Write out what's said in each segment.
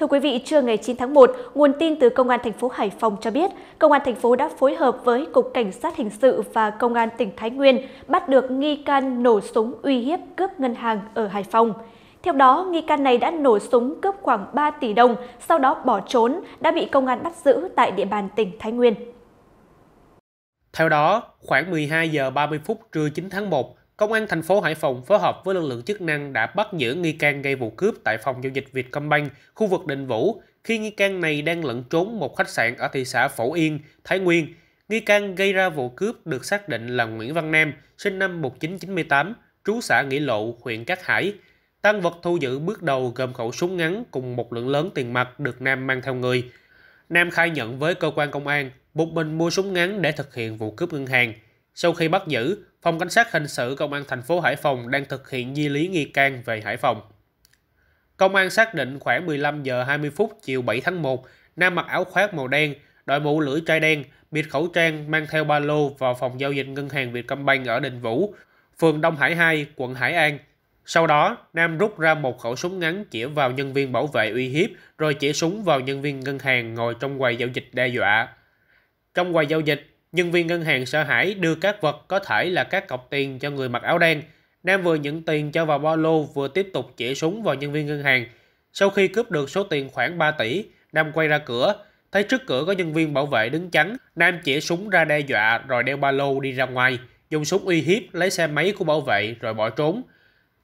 Thưa quý vị, trưa ngày 9 tháng 1, nguồn tin từ Công an thành phố Hải Phòng cho biết, Công an thành phố đã phối hợp với Cục Cảnh sát Hình sự và Công an tỉnh Thái Nguyên bắt được nghi can nổ súng uy hiếp cướp ngân hàng ở Hải Phòng. Theo đó, nghi can này đã nổ súng cướp khoảng 3 tỷ đồng, sau đó bỏ trốn, đã bị công an bắt giữ tại địa bàn tỉnh Thái Nguyên. Theo đó, khoảng 12 giờ 30 phút trưa 9 tháng 1, Công an thành phố Hải Phòng phối hợp với lực lượng chức năng đã bắt giữ nghi can gây vụ cướp tại phòng giao dịch Vietcombank, khu vực Định Vũ, khi nghi can này đang lẫn trốn một khách sạn ở thị xã Phổ Yên, Thái Nguyên. Nghi can gây ra vụ cướp được xác định là Nguyễn Văn Nam, sinh năm 1998, trú xã Nghĩa Lộ, huyện Cát Hải. Tăng vật thu giữ bước đầu gồm khẩu súng ngắn cùng một lượng lớn tiền mặt được Nam mang theo người. Nam khai nhận với cơ quan công an, một mình mua súng ngắn để thực hiện vụ cướp ngân hàng – sau khi bắt giữ, Phòng Cảnh sát Hình sự Công an thành phố Hải Phòng đang thực hiện di lý nghi can về Hải Phòng. Công an xác định khoảng 15 giờ 20 phút chiều 7 tháng 1, Nam mặc áo khoác màu đen, đội mũ lưỡi trai đen, bịt khẩu trang mang theo ba lô vào phòng giao dịch ngân hàng Vietcombank ở Đình Vũ, phường Đông Hải 2, quận Hải An. Sau đó, Nam rút ra một khẩu súng ngắn chĩa vào nhân viên bảo vệ uy hiếp, rồi chĩa súng vào nhân viên ngân hàng ngồi trong quầy giao dịch đe dọa. Trong quầy giao dịch, Nhân viên ngân hàng sợ hãi đưa các vật có thể là các cọc tiền cho người mặc áo đen. Nam vừa nhận tiền cho vào ba lô vừa tiếp tục chĩa súng vào nhân viên ngân hàng. Sau khi cướp được số tiền khoảng 3 tỷ, Nam quay ra cửa, thấy trước cửa có nhân viên bảo vệ đứng chắn. Nam chĩa súng ra đe dọa rồi đeo ba lô đi ra ngoài, dùng súng uy hiếp lấy xe máy của bảo vệ rồi bỏ trốn.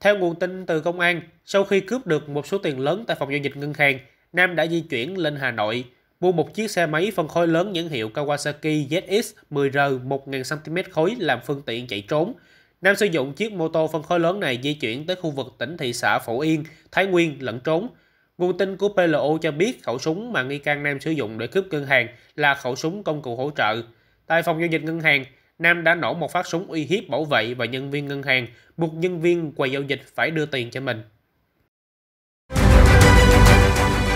Theo nguồn tin từ công an, sau khi cướp được một số tiền lớn tại phòng giao dịch ngân hàng, Nam đã di chuyển lên Hà Nội, mua một chiếc xe máy phân khối lớn nhãn hiệu Kawasaki ZX 10R 1000cm khối làm phương tiện chạy trốn. Nam sử dụng chiếc mô tô phân khối lớn này di chuyển tới khu vực tỉnh thị xã Phổ Yên, Thái Nguyên lẫn trốn. Nguồn tin của PLO cho biết khẩu súng mà nghi can Nam sử dụng để cướp ngân hàng là khẩu súng công cụ hỗ trợ. Tại phòng giao dịch ngân hàng, Nam đã nổ một phát súng uy hiếp bảo vệ và nhân viên ngân hàng, buộc nhân viên quầy giao dịch phải đưa tiền cho mình